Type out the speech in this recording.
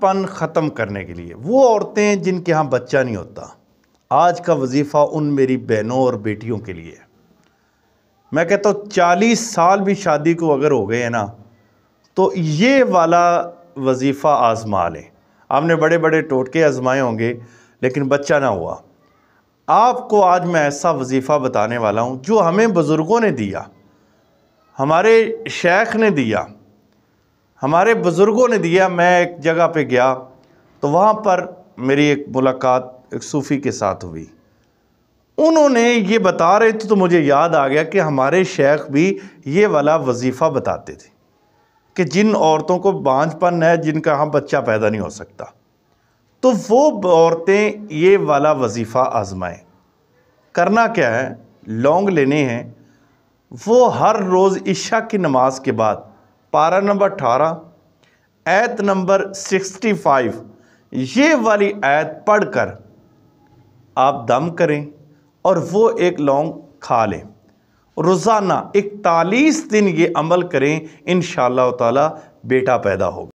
پن ختم کرنے کے لیے وہ عورتیں جن کے ہاں بچہ نہیں ہوتا آج کا وظیفہ ان میری بہنوں اور بیٹیوں کے لیے میں کہتا ہوں چالیس سال بھی شادی کو اگر ہو گئے نا تو یہ والا وظیفہ آزما لیں آپ نے بڑے بڑے ٹوٹکے آزمائے ہوں گے لیکن بچہ نہ ہوا آپ کو آج میں ایسا وظیفہ بتانے والا ہوں جو ہمیں بزرگوں نے دیا ہمارے شیخ نے دیا ہمارے بزرگوں نے دیا میں ایک جگہ پہ گیا تو وہاں پر میری ایک ملاقات ایک صوفی کے ساتھ ہوئی انہوں نے یہ بتا رہے تھے تو مجھے یاد آ گیا کہ ہمارے شیخ بھی یہ والا وظیفہ بتاتے تھے کہ جن عورتوں کو بانج پن ہے جن کا ہاں بچہ پیدا نہیں ہو سکتا تو وہ عورتیں یہ والا وظیفہ آزمائیں کرنا کیا ہے لونگ لینے ہیں وہ ہر روز عشاء کی نماز کے بعد پارا نمبر اٹھارہ ایت نمبر سکسٹی فائیو یہ والی ایت پڑھ کر آپ دم کریں اور وہ ایک لونگ کھا لیں روزانہ اکتالیس دن یہ عمل کریں انشاءاللہ تعالی بیٹا پیدا ہوگا